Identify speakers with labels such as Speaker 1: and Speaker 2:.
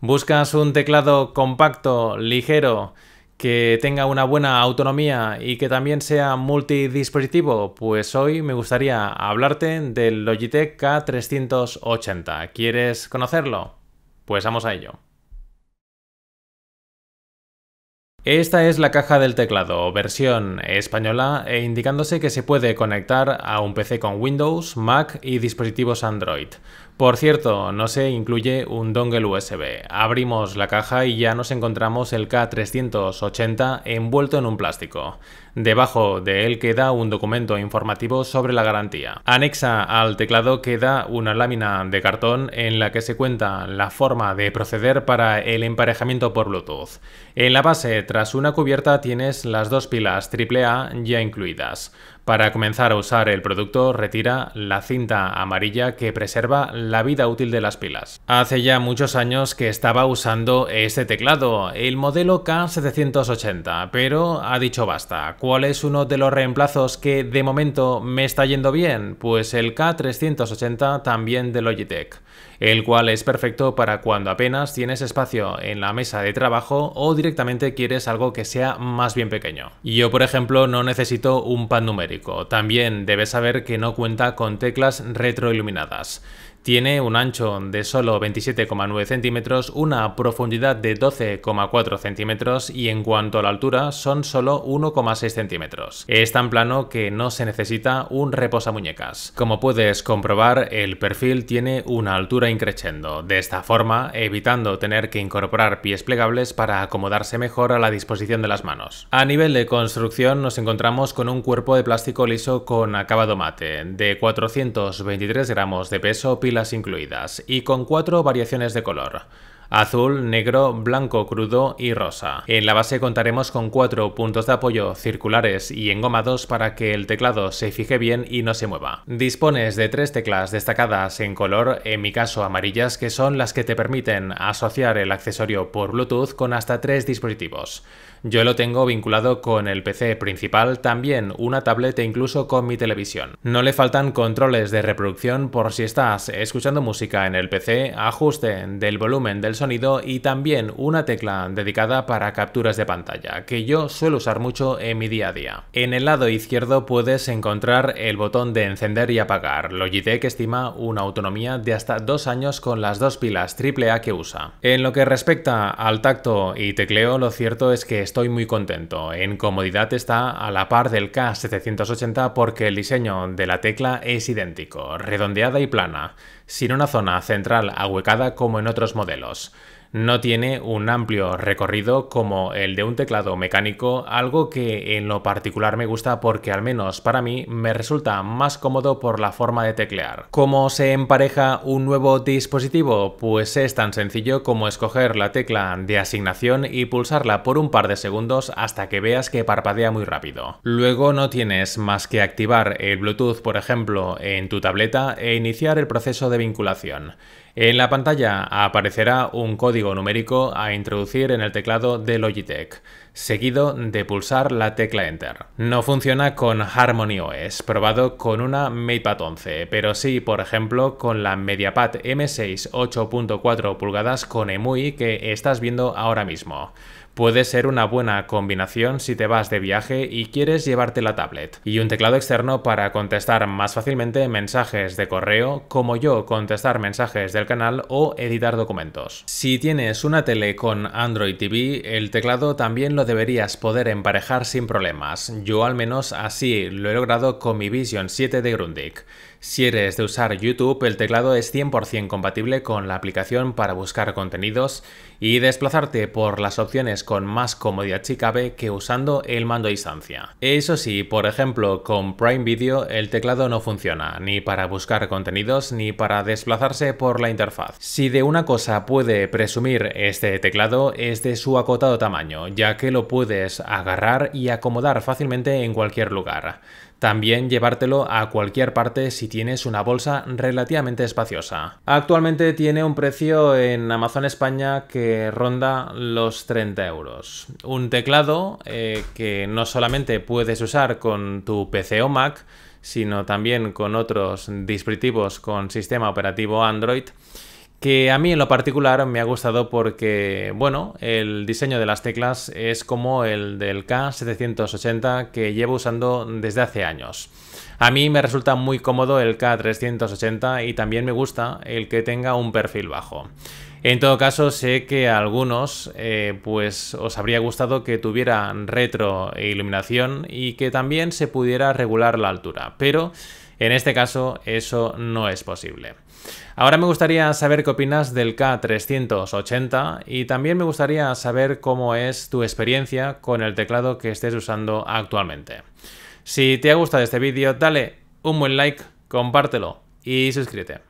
Speaker 1: Buscas un teclado compacto, ligero, que tenga una buena autonomía y que también sea multidispositivo, pues hoy me gustaría hablarte del Logitech K380. ¿Quieres conocerlo? Pues vamos a ello. Esta es la caja del teclado, versión española, e indicándose que se puede conectar a un PC con Windows, Mac y dispositivos Android. Por cierto, no se incluye un dongle USB. Abrimos la caja y ya nos encontramos el K380 envuelto en un plástico. Debajo de él queda un documento informativo sobre la garantía. Anexa al teclado queda una lámina de cartón en la que se cuenta la forma de proceder para el emparejamiento por Bluetooth. En la base, tras una cubierta, tienes las dos pilas AAA ya incluidas. Para comenzar a usar el producto, retira la cinta amarilla que preserva la vida útil de las pilas. Hace ya muchos años que estaba usando este teclado, el modelo K780, pero ha dicho basta. ¿Cuál es uno de los reemplazos que de momento me está yendo bien? Pues el K380 también de Logitech, el cual es perfecto para cuando apenas tienes espacio en la mesa de trabajo o directamente quieres algo que sea más bien pequeño. Yo, por ejemplo, no necesito un pan numérico también debes saber que no cuenta con teclas retroiluminadas. Tiene un ancho de solo 27,9 centímetros, una profundidad de 12,4 centímetros y en cuanto a la altura son solo 1,6 centímetros. Es tan plano que no se necesita un reposamuñecas. Como puedes comprobar, el perfil tiene una altura increchendo, de esta forma evitando tener que incorporar pies plegables para acomodarse mejor a la disposición de las manos. A nivel de construcción nos encontramos con un cuerpo de plástico liso con acabado mate, de 423 gramos de peso, pilas incluidas, y con cuatro variaciones de color azul, negro, blanco crudo y rosa. En la base contaremos con cuatro puntos de apoyo circulares y engomados para que el teclado se fije bien y no se mueva. Dispones de tres teclas destacadas en color, en mi caso amarillas, que son las que te permiten asociar el accesorio por Bluetooth con hasta tres dispositivos. Yo lo tengo vinculado con el PC principal, también una tableta e incluso con mi televisión. No le faltan controles de reproducción por si estás escuchando música en el PC, ajuste del volumen del sonido y también una tecla dedicada para capturas de pantalla, que yo suelo usar mucho en mi día a día. En el lado izquierdo puedes encontrar el botón de encender y apagar. Logitech estima una autonomía de hasta dos años con las dos pilas AAA que usa. En lo que respecta al tacto y tecleo, lo cierto es que estoy muy contento. En comodidad está a la par del K780 porque el diseño de la tecla es idéntico, redondeada y plana, sin una zona central ahuecada como en otros modelos no tiene un amplio recorrido como el de un teclado mecánico, algo que en lo particular me gusta porque al menos para mí me resulta más cómodo por la forma de teclear. ¿Cómo se empareja un nuevo dispositivo? Pues es tan sencillo como escoger la tecla de asignación y pulsarla por un par de segundos hasta que veas que parpadea muy rápido. Luego no tienes más que activar el Bluetooth, por ejemplo, en tu tableta e iniciar el proceso de vinculación. En la pantalla aparecerá un código numérico a introducir en el teclado de Logitech seguido de pulsar la tecla Enter. No funciona con Harmony OS, probado con una MatePad 11, pero sí, por ejemplo, con la MediaPad M6 8.4 pulgadas con EMUI que estás viendo ahora mismo puede ser una buena combinación si te vas de viaje y quieres llevarte la tablet. Y un teclado externo para contestar más fácilmente mensajes de correo, como yo contestar mensajes del canal o editar documentos. Si tienes una tele con Android TV, el teclado también lo deberías poder emparejar sin problemas. Yo al menos así lo he logrado con mi Vision 7 de Grundig. Si eres de usar YouTube, el teclado es 100% compatible con la aplicación para buscar contenidos y desplazarte por las opciones con más comodidad si cabe que usando el mando a distancia. Eso sí, por ejemplo, con Prime Video el teclado no funciona, ni para buscar contenidos ni para desplazarse por la interfaz. Si de una cosa puede presumir este teclado es de su acotado tamaño, ya que lo puedes agarrar y acomodar fácilmente en cualquier lugar. También llevártelo a cualquier parte si tienes una bolsa relativamente espaciosa. Actualmente tiene un precio en Amazon España que ronda los 30 euros. Un teclado eh, que no solamente puedes usar con tu PC o Mac, sino también con otros dispositivos con sistema operativo Android que a mí en lo particular me ha gustado porque, bueno, el diseño de las teclas es como el del K780 que llevo usando desde hace años. A mí me resulta muy cómodo el K380 y también me gusta el que tenga un perfil bajo. En todo caso, sé que a algunos eh, pues os habría gustado que tuviera retro e iluminación y que también se pudiera regular la altura, pero en este caso, eso no es posible. Ahora me gustaría saber qué opinas del K380 y también me gustaría saber cómo es tu experiencia con el teclado que estés usando actualmente. Si te ha gustado este vídeo, dale un buen like, compártelo y suscríbete.